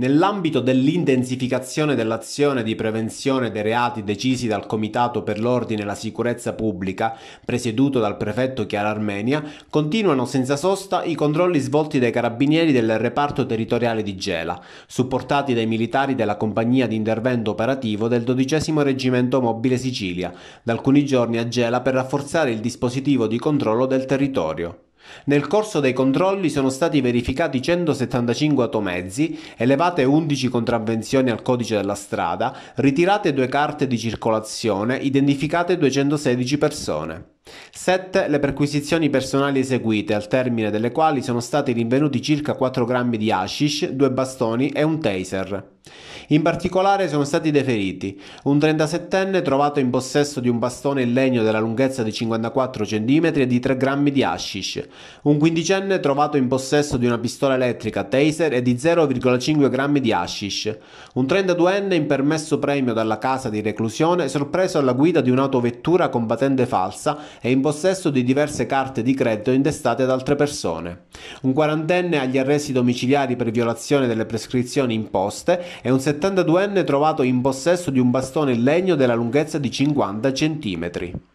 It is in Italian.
Nell'ambito dell'intensificazione dell'azione di prevenzione dei reati decisi dal Comitato per l'Ordine e la Sicurezza Pubblica, presieduto dal prefetto Chiara Armenia, continuano senza sosta i controlli svolti dai carabinieri del reparto territoriale di Gela, supportati dai militari della compagnia di intervento operativo del XII Reggimento Mobile Sicilia, da alcuni giorni a Gela per rafforzare il dispositivo di controllo del territorio. Nel corso dei controlli sono stati verificati 175 automezzi, elevate 11 contravvenzioni al codice della strada, ritirate due carte di circolazione, identificate 216 persone. 7. Le perquisizioni personali eseguite, al termine delle quali sono stati rinvenuti circa 4 grammi di hashish, due bastoni e un taser. In particolare sono stati deferiti un 37enne trovato in possesso di un bastone in legno della lunghezza di 54 cm e di 3 grammi di hashish, un 15enne trovato in possesso di una pistola elettrica taser e di 0,5 grammi di hashish, un 32enne in permesso premio dalla casa di reclusione sorpreso alla guida di un'autovettura con patente falsa e in possesso di diverse carte di credito intestate ad altre persone, un quarantenne agli arresti domiciliari per violazione delle prescrizioni imposte e un 70 72enne trovato in possesso di un bastone in legno della lunghezza di 50 cm.